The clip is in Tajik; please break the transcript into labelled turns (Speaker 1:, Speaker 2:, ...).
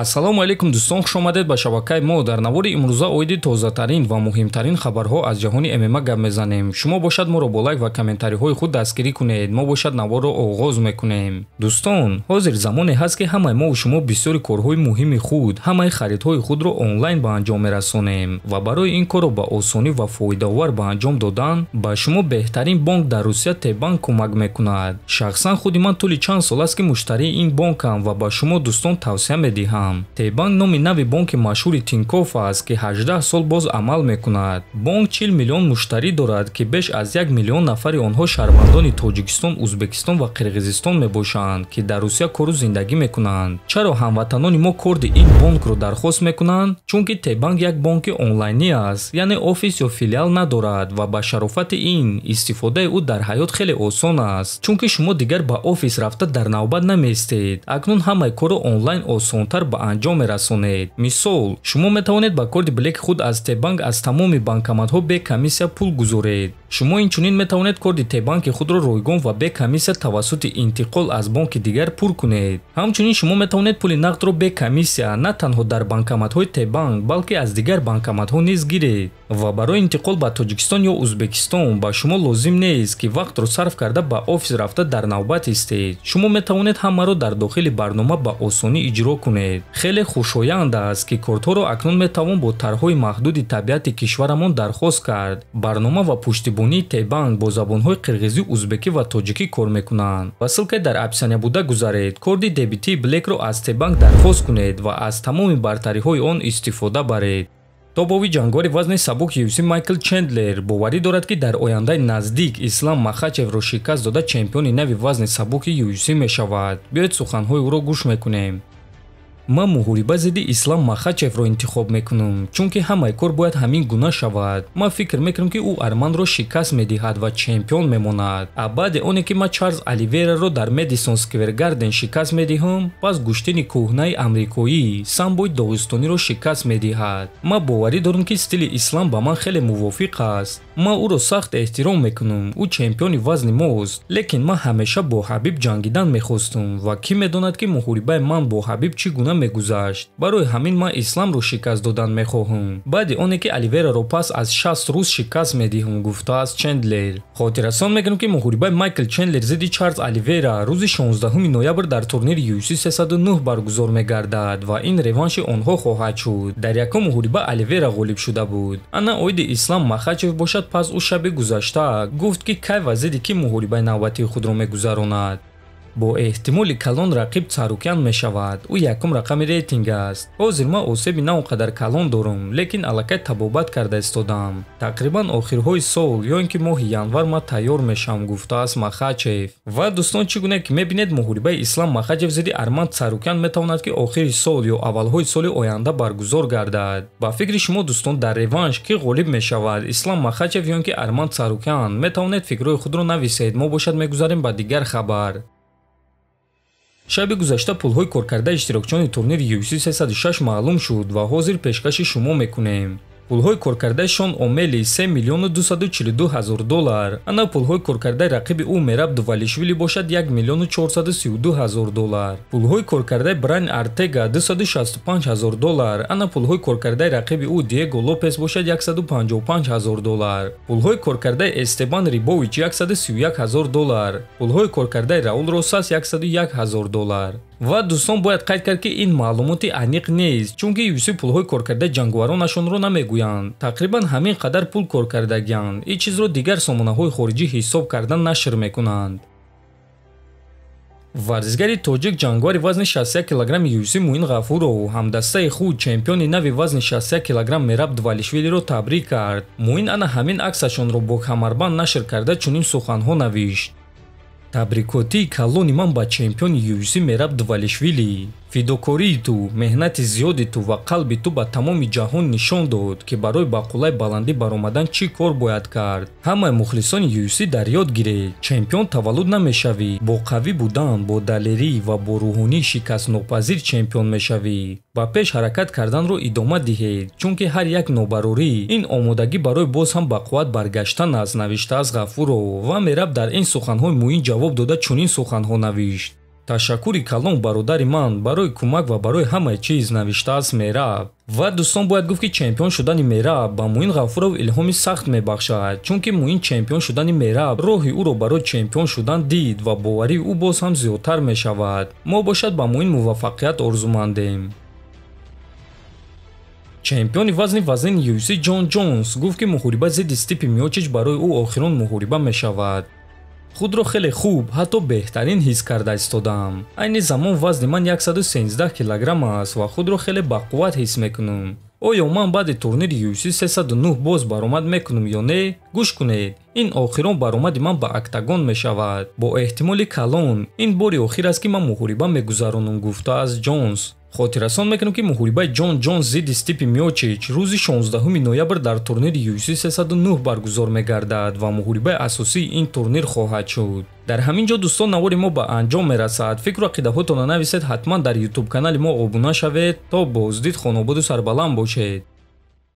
Speaker 1: ассалому алайкум дӯстон хушомадед ба шабакаи мо дар навори имрӯза оиди тозатарин ва муҳимтарин хабарҳо аз ҷаҳони мма гап мезанем шумо бошад моро бо лайк ва комментариҳои худ дастгирӣ кунед мо бошад наворро оғоз мекунем дӯстон ҳозир замоне ҳаст ки ҳамаи моу шумо бисёри корҳои муҳими худ ҳамаи харидҳои худро онлайн ба анҷом мерасонем ва барои ин корро ба осонӣ ва фоидаовар ба анҷом додан ба шумо беҳтарин бонк дар русия тебанк кӯмак мекунад шахсан худи ман тӯли чанд сол аст ки муштарии ин бонкам ва ба шумо дӯстон тавсия медиҳам ҳам тейбанк номи нави бонки машҳури тинков аст ки 18 сол боз амал мекунад бонк 40 миллион муштарӣ дорад ки беш аз 1 миллион нафари онҳо шаҳрвандони тоҷикистон ӯзбекистон ва қирғизистон мебошанд ки дар русия кору зиндагӣ мекунанд чаро ҳамватанони мо корди ин бонкро дархост мекунанд чунки тейбанк як бонки онлайнӣ аст яъне офис ё филиал надорад ва ба шарофати ин истифодаи ӯ дар ҳаёт хеле осон аст чунки шумо дигар ба офис рафта дар навбат намеистед акнун ҳамаи коро онлайн осонтар ба анҷом мерасонед мисол шумо метавонед ба корди блеки худ аз тебанк аз тамоми банкоматҳо бе комиссия пул гузоред شما این چونین می کردی تی بانک خود را رویگون و به کمیسی توسط انتقال از بانک دیگر پر کنید. همچنین شما می پولی پول نقد رو به کمیسی نه تنها در بانکامات های بانک بلکه از دیگر بانکامات ها نیز گیرید. و برای انتقال به تاجکستان یا اوزبکستان با شما لازم نیست که وقت رو صرف کرده به آفیس رفته در نوبت استید. شما می تواند همه را در داخل برنامه به آسانی اجرا کنید. خیلی خوشایند است که کارت ها اکنون می با طرحهای محدود کشورمان درخواست کرد. برنامه و پشتیبانی телефонии тейбанк бо забонҳои қирғизӣ узбекӣ ва тоҷикӣ кор мекунанд василка дар описания буда гузаред корди дебитии блекро аз тейбанк дархост кунед ва аз тамоми бартариҳои он истифода баред тобови ҷангвари вазни сабук юси майкл чендлер боварӣ дорад ки дар ояндаи наздик ислам махачевро шикаст дода чемпиони нави вазни сабуки юси мешавад биёед суханҳои ӯро гӯш мекунем ман муҳориба зидди ислам махачевро интихоб мекунам чунки ҳамаи кор бояд ҳамин гуна шавад ман фикр мекунам ки ӯ арманро шикаст медиҳад ва чемпион мемонад а баъди оне ки ман чарлз оливераро дар медисон сквергарден шикаст медиҳам пас гӯштини кӯҳнаи амрикоӣ самбои доғистониро шикаст медиҳад ман боварӣ дорам ки стили ислам ба ман хеле мувофиқ аст ман ӯро сахт эҳтиром мекунам ӯ чемпиони вазни мост лекин ман ҳамеша бо ҳабиб ҷангидан мехостам ва кӣ медонад ки муҳорибаи ман бо ҳабиб чӣ гуна мегузашт барои ҳамин ман исламро шикаст додан мехоҳам баъди оне ки аливераро пас аз шаст рӯз шикаст медиҳам гуфтааст чендлер хотиррасон мекунам ки муҳорибаи майкл чендлер зидди чарлз аливера рӯзи 16 ноябр дар турнири ufc 309 баргузор мегардад ва ин реванши онҳо хоҳад шуд дар якум муҳориба аливера ғолиб шуда буд ана оиди ислам махачев бошад пас ӯ шаби гузашта гуфт ки кай ва зидди ки муҳорибаи навбатии худро мегузаронад бо эҳтимоли калон рақиб царукян мешавад ӯ якум рақами рейтинг аст ҳозир ман осеби на он қадар калон дорум лекин аллакай табобат карда истодам тақрибан охирҳои сол ё ин ки моҳи январ ман тайёр мешавам гуфтааст махачев ва дӯстон чӣ гуна ки мебинед муҳорибаи ислам махачев зидди арман царукян метавонад ки охири сол ё аввалҳои соли оянда баргузор гардад ба фикри шумо дӯстон дар реванш кӣ ғолиб мешавад ислам махачев ё ин ки арман царукян метавонед фикрҳои худро нависед мо бошад мегузарем ба дигар хабар шаби гузашта пулҳои коркарда иштирокчони турнири uc 306 маълум шуд ва ҳозир пешкаши шумо мекунем пулҳои коркардаашон омели 3 миллиону 242 ҳазор доллар ана пулҳои коркардаи рақиби ӯ мераб дувалишвили бошад 1 миллиону 432 ҳазор доллар пулҳои коркардаи бран артега 265 ҳазор доллар ана пулҳои коркардаи рақиби ӯ диего лопес бошад 155 ҳазор доллар пулҳои коркардаи эстебан рибович 131 ҳазор доллар пулҳои коркардаи раул росас 101 ҳазор доллар ва дӯстон бояд қайд кард ки ин маълумоти аниқ нест чунки юси пулҳои коркарда ҷангуваронашонро намегӯянд тақрибан ҳамин қадар пул коркардагиянд ин чизро дигар сомонаҳои хориҷӣ ҳисоб карда нашр мекунанд варзишгари тоҷик ҷангвари вазни 61 килограмми юси муин ғафуров ҳамдастаи худ чемпиони нави вазни 61 килограм мераб двалишвилиро табрик кард муин ана ҳамин аксашонро бо камарбанд нашр карда чунин суханҳо навишт табрикоти калони ман ба чемпиони юзӣ мераб дувалишвили фидокории ту меҳнати зиёди ту ва қалби ту ба тамоми ҷаҳон нишон дод ки барои ба қулай баландӣ баромадан чӣ кор бояд кард ҳамаи мухлисони юсӣ дар ёд гиред чемпион таваллуд намешавӣ бо қавӣ будан бо далерӣ ва бо рӯҳонӣ шикастнопазир чемпион мешавӣ ба пеш ҳаракат карданро идома диҳед чунки ҳар як нобарорӣ ин омодагӣ барои боз ҳам ба қувват баргаштан аст навиштааст ғафуров ва мераб дар ин суханҳои муин ҷавоб дода чунин суханҳо навишт ташаккури калон бародари ман барои кӯмак ва барои ҳамаи чиз навиштааст мераб ва дӯстон бояд гуфт ки чемпион шудани мераб ба муин ғафуров илҳоми сахт мебахшад чунки муин чемпион шудани мераб роҳи ӯро барои чемпион шудан дид ва боварии ӯ боз ҳам зиёдтар мешавад мо бошад ба муин муваффақият орзумандем чемпиони вазни вазнини юси ҷон ҷонс гуфт ки муҳориба зидди стипи миочич барои ӯ охирон муҳориба мешавад خود رو خیلی خوب حتی بهترین حس کرده استودم این زمان وزن من 113 کیلوگرم است و خود رو خیلی با قوت حس میکنم آیا من بعد تورنیر یوسی 309 باز برامد میکنم یا نه گوش کنید این آخران برآمد من به اکتاگون میشود با احتمال کلون، این باری آخر است که من مغربا میگذرانم گفته از جونز хотиррасон мекунем ки муҳорибаи ҷон ҷон зидди стипи миочич рӯзи 16 ноябр дар турнири юси 309 баргузор мегардад ва муҳорибаи асосии ин турнир хоҳад шуд дар ҳамин ҷо дӯстон навори мо ба анҷом мерасад фикру ақидаҳотонро нависед ҳатман дар ютуб канали мо обуна шавед то боздид хонободу сарбаланд бошед